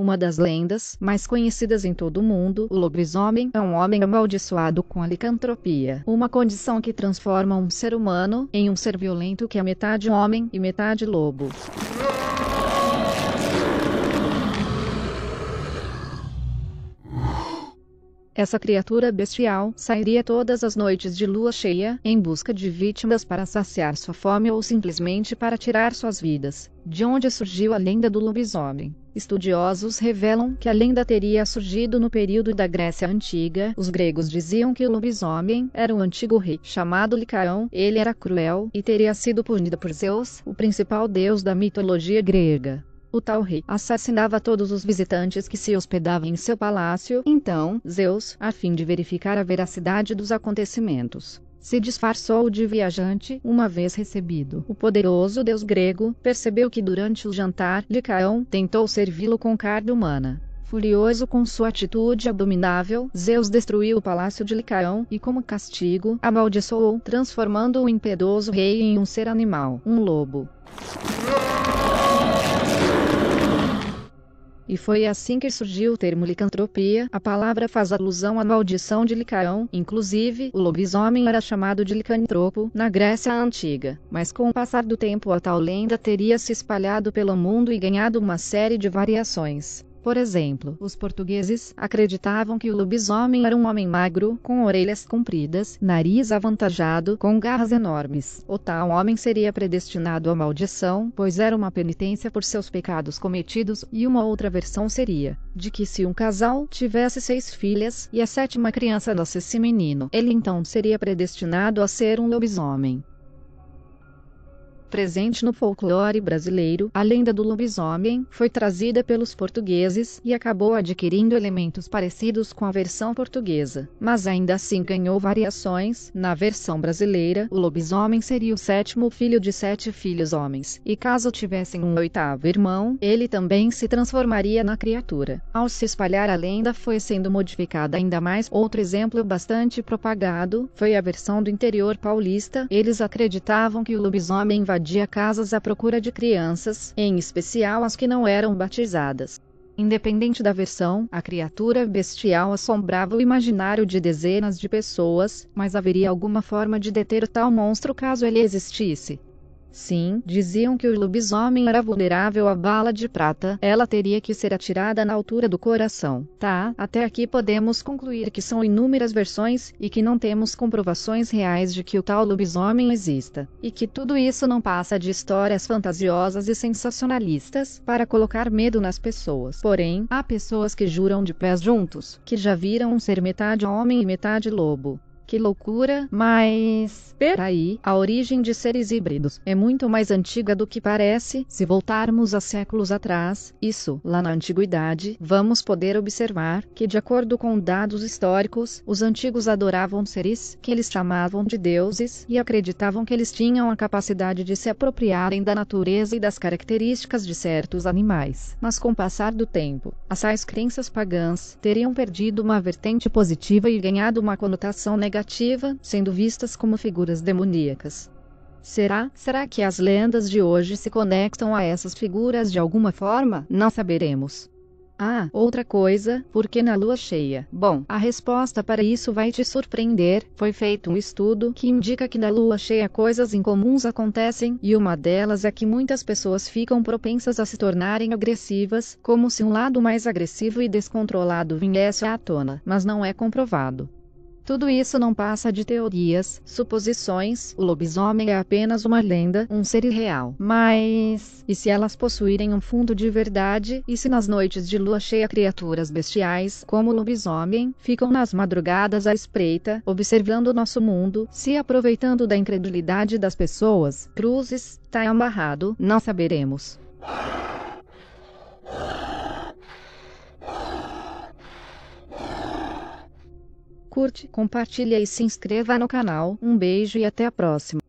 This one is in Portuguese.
Uma das lendas mais conhecidas em todo o mundo, o lobisomem é um homem amaldiçoado com a licantropia, uma condição que transforma um ser humano em um ser violento que é metade homem e metade lobo. Essa criatura bestial sairia todas as noites de lua cheia em busca de vítimas para saciar sua fome ou simplesmente para tirar suas vidas. De onde surgiu a lenda do lobisomem? Estudiosos revelam que a lenda teria surgido no período da Grécia Antiga. Os gregos diziam que o lobisomem era um antigo rei chamado Licaão. Ele era cruel e teria sido punido por Zeus, o principal deus da mitologia grega. O tal rei assassinava todos os visitantes que se hospedavam em seu palácio, então, Zeus, a fim de verificar a veracidade dos acontecimentos se disfarçou de viajante, uma vez recebido. O poderoso deus grego percebeu que durante o jantar, Licaão tentou servi-lo com carne humana. Furioso com sua atitude abominável, Zeus destruiu o palácio de Licaão e, como castigo, amaldiçoou, transformando o pedoso rei em um ser animal, um lobo. E foi assim que surgiu o termo licantropia. A palavra faz alusão à maldição de Licaão, inclusive, o lobisomem era chamado de licantropo na Grécia antiga, mas com o passar do tempo a tal lenda teria se espalhado pelo mundo e ganhado uma série de variações. Por exemplo, os portugueses acreditavam que o lobisomem era um homem magro, com orelhas compridas, nariz avantajado, com garras enormes. O tal homem seria predestinado à maldição, pois era uma penitência por seus pecados cometidos, e uma outra versão seria de que se um casal tivesse seis filhas e a sétima criança nascesse menino, ele então seria predestinado a ser um lobisomem. Presente no folclore brasileiro, a lenda do lobisomem foi trazida pelos portugueses e acabou adquirindo elementos parecidos com a versão portuguesa, mas ainda assim ganhou variações. Na versão brasileira, o lobisomem seria o sétimo filho de sete filhos homens, e caso tivessem um oitavo irmão, ele também se transformaria na criatura. Ao se espalhar a lenda foi sendo modificada ainda mais. Outro exemplo bastante propagado foi a versão do interior paulista. Eles acreditavam que o lobisomem invadiu invadia casas à procura de crianças, em especial as que não eram batizadas. Independente da versão, a criatura bestial assombrava o imaginário de dezenas de pessoas, mas haveria alguma forma de deter tal monstro caso ele existisse. Sim, diziam que o lobisomem era vulnerável à bala de prata, ela teria que ser atirada na altura do coração. Tá, até aqui podemos concluir que são inúmeras versões e que não temos comprovações reais de que o tal lobisomem exista, e que tudo isso não passa de histórias fantasiosas e sensacionalistas para colocar medo nas pessoas. Porém, há pessoas que juram de pés juntos que já viram um ser metade homem e metade lobo. Que loucura, mas. Peraí, a origem de seres híbridos é muito mais antiga do que parece. Se voltarmos a séculos atrás, isso, lá na antiguidade, vamos poder observar que, de acordo com dados históricos, os antigos adoravam seres que eles chamavam de deuses e acreditavam que eles tinham a capacidade de se apropriarem da natureza e das características de certos animais. Mas com o passar do tempo, as tais crenças pagãs teriam perdido uma vertente positiva e ganhado uma conotação negativa negativa, sendo vistas como figuras demoníacas. Será? Será que as lendas de hoje se conectam a essas figuras de alguma forma? Não saberemos. Ah, outra coisa, por que na lua cheia? Bom, a resposta para isso vai te surpreender. Foi feito um estudo que indica que na lua cheia coisas incomuns acontecem, e uma delas é que muitas pessoas ficam propensas a se tornarem agressivas, como se um lado mais agressivo e descontrolado viesse à tona, mas não é comprovado. Tudo isso não passa de teorias, suposições. O lobisomem é apenas uma lenda, um ser irreal. Mas, e se elas possuírem um fundo de verdade? E se nas noites de lua cheia criaturas bestiais, como o lobisomem, ficam nas madrugadas à espreita, observando o nosso mundo, se aproveitando da incredulidade das pessoas? Cruzes, tá amarrado, não saberemos. curte, compartilha e se inscreva no canal. Um beijo e até a próxima.